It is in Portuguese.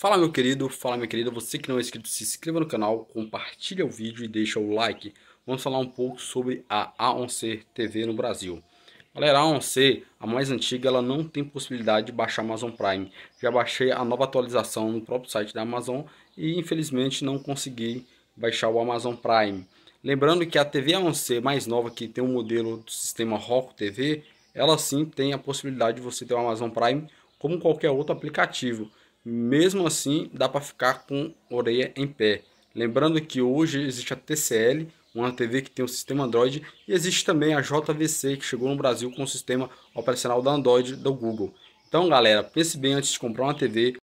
Fala meu querido, fala minha querida, você que não é inscrito, se inscreva no canal, compartilha o vídeo e deixa o like. Vamos falar um pouco sobre a a 1 c TV no Brasil. Galera, a a 1 c a mais antiga, ela não tem possibilidade de baixar Amazon Prime. Já baixei a nova atualização no próprio site da Amazon e infelizmente não consegui baixar o Amazon Prime. Lembrando que a TV a 1 c mais nova, que tem o um modelo do sistema Roku TV, ela sim tem a possibilidade de você ter o Amazon Prime como qualquer outro aplicativo. Mesmo assim, dá para ficar com orelha em pé. Lembrando que hoje existe a TCL, uma TV que tem o sistema Android, e existe também a JVC, que chegou no Brasil com o sistema operacional da Android do Google. Então, galera, pense bem antes de comprar uma TV.